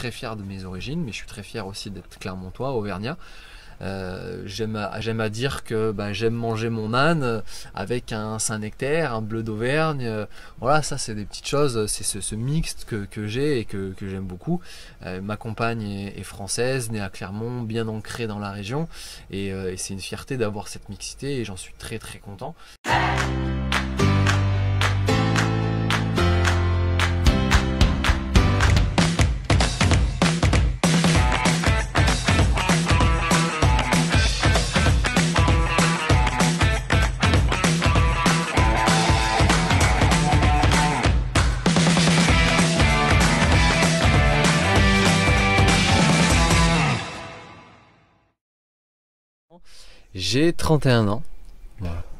très fier de mes origines, mais je suis très fier aussi d'être clermontois, auvergnat. Euh, j'aime à, à, dire que bah, j'aime manger mon âne avec un Saint-Nectaire, un bleu d'Auvergne. voilà, ça c'est des petites choses, c'est ce, mixte que, que j'ai et que, que j'aime beaucoup. Euh, ma compagne est, française, née à Clermont, bien ancrée dans la région, euh, et c'est une fierté d'avoir cette mixité et j'en suis très très content. J'ai 31 ans.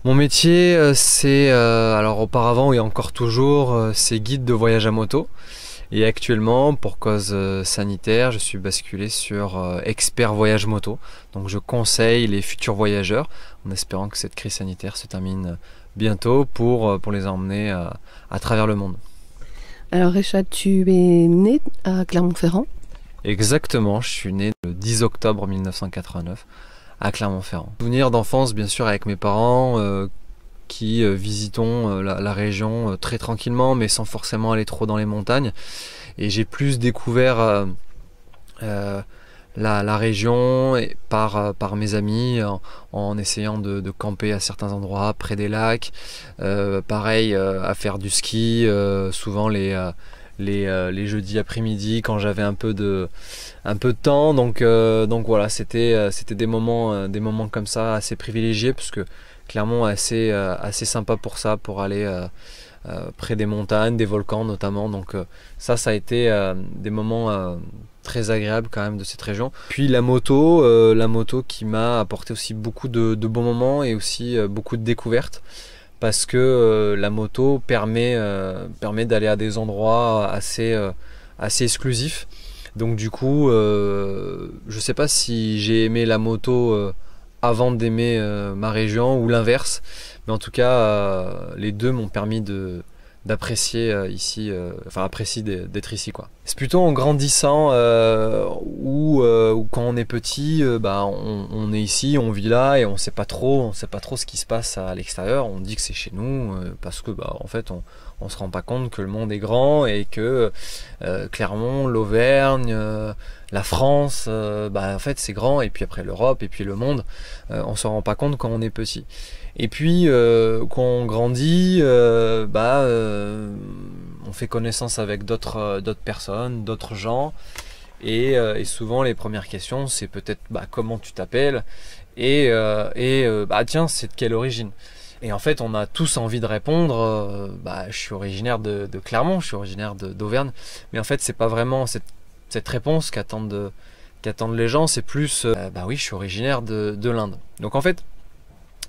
Mon métier, euh, c'est, euh, alors auparavant et encore toujours, euh, c'est guide de voyage à moto. Et actuellement, pour cause sanitaire, je suis basculé sur expert voyage moto. Donc je conseille les futurs voyageurs, en espérant que cette crise sanitaire se termine bientôt pour, les emmener à, à travers le monde. Alors Richard, tu es né à Clermont-Ferrand Exactement, je suis né le 10 octobre 1989 à Clermont-Ferrand. Souvenir d'enfance, bien sûr, avec mes parents. Euh, qui euh, visitons euh, la, région très tranquillement mais sans forcément aller trop dans les montagnes et j'ai plus découvert la, région par, par mes amis en, essayant de, de, camper à certains endroits près des lacs pareil à faire du ski souvent les euh, les, jeudis après-midi quand j'avais un peu de un peu de temps donc euh, donc voilà c'était euh, c'était des moments des moments comme ça assez privilégiés parce que clairement assez assez sympa pour ça pour aller près des montagnes des volcans notamment donc ça ça a été des moments très agréables quand même de cette région. Puis la moto, la moto qui m'a apporté aussi beaucoup de, bons moments et aussi beaucoup de découvertes parce que euh, la moto permet, euh, permet d'aller à des endroits assez, euh, assez exclusifs. Donc du coup, je ne sais pas si j'ai aimé la moto avant d'aimer ma région ou l'inverse, mais en tout cas, les deux m'ont permis d'apprécier ici, enfin apprécier d'être ici quoi plutôt en grandissant euh, euh, ou quand on est petit, euh, bah, on, est ici, on vit là et on sait pas trop, on sait pas trop ce qui se passe à l'extérieur. On dit que c'est chez nous parce que bah, en fait on, se rend pas compte que le monde est grand et que Clermont, l'Auvergne, la France, bah, en fait c'est grand et puis après l'Europe et puis le monde, on se rend pas compte quand on est petit. Et puis quand on grandit, bah on fait connaissance avec d'autres euh, personnes, d'autres gens. Euh, et, souvent, les premières questions, c'est peut-être bah, comment tu t'appelles et, euh, et bah, tiens, c'est de quelle origine et en fait, on a tous envie de répondre. Bah, je suis originaire de, Clermont, je suis originaire d'Auvergne. Mais en fait, c'est pas vraiment cette, réponse qu'attendent qu'attendent les gens. C'est plus, bah oui, je suis originaire de, de l'Inde. Donc en fait,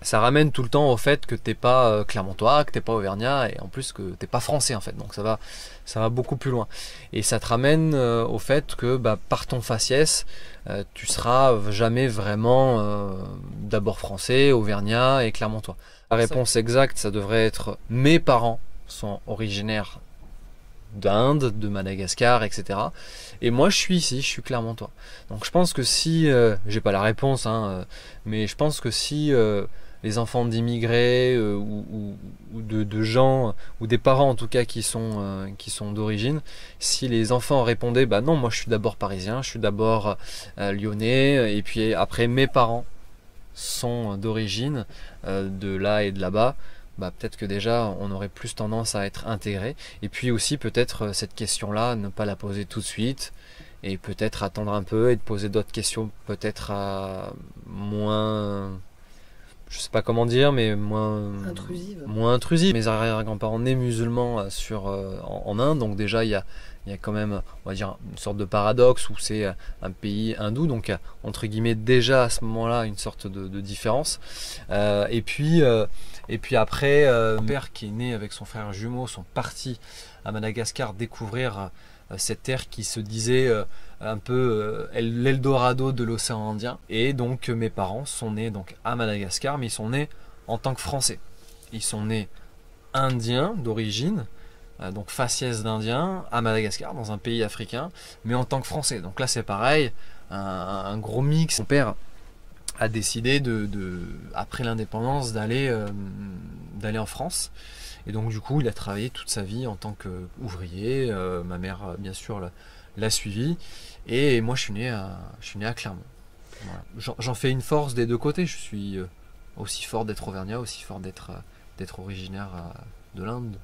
ça ramène tout le temps au fait que t'es pas euh, clermontois, que t'es pas auvergnat et en plus que t'es pas français en fait. Donc ça va, ça va beaucoup plus loin. Et ça te ramène euh, au fait que bah, par ton faciès, euh, tu seras jamais vraiment d'abord français, auvergnat et clermontois. La réponse exacte, ça devrait être mes parents sont originaires d'Inde, de Madagascar, etc. Et moi, je suis ici, je suis clermontois. Donc, je pense que si, j'ai pas la réponse, hein, mais je pense que si les enfants d'immigrés euh, ou, de, gens, ou des parents en tout cas qui sont, euh, qui sont d'origine, si les enfants répondaient Bah non, moi je suis d'abord parisien, je suis d'abord euh, lyonnais, et puis après mes parents sont d'origine, de là et de là-bas. Bah, peut-être que déjà on aurait plus tendance à être intégré. Et puis aussi peut-être cette question-là, ne pas la poser tout de suite, et peut-être attendre un peu et de poser d'autres questions peut-être à moins pas comment dire, mais moins intrusive. Moins intrusive. Mes arrière-grands-parents nés musulmans euh, sur, euh, en, Inde, donc déjà il y a, y quand même, on va dire, une sorte de paradoxe où c'est euh, un pays hindou, donc entre guillemets déjà à ce moment-là une sorte de, différence. et puis et puis après, euh, mon père qui est né avec son frère jumeau sont partis à Madagascar découvrir euh, cette terre qui se disait euh, un peu l'Eldorado de l'océan Indien. Et donc mes parents sont nés donc à Madagascar, mais ils sont nés en tant que Français. Ils sont nés indiens d'origine, donc faciès d'Indien, à Madagascar, dans un pays africain, mais en tant que Français. Donc là c'est pareil, un, un gros mix. Mon père a décidé de, après l'indépendance d'aller euh, d'aller en France. Et donc du coup, il a travaillé toute sa vie en tant qu'ouvrier. ouvrier euh, ma mère, bien sûr, l'a suivi. Et moi, je suis né à, je suis né à Clermont. J'en fais une force des deux côtés. Je suis euh, aussi fort d'être auvergnat, aussi fort d'être d'être originaire de l'Inde.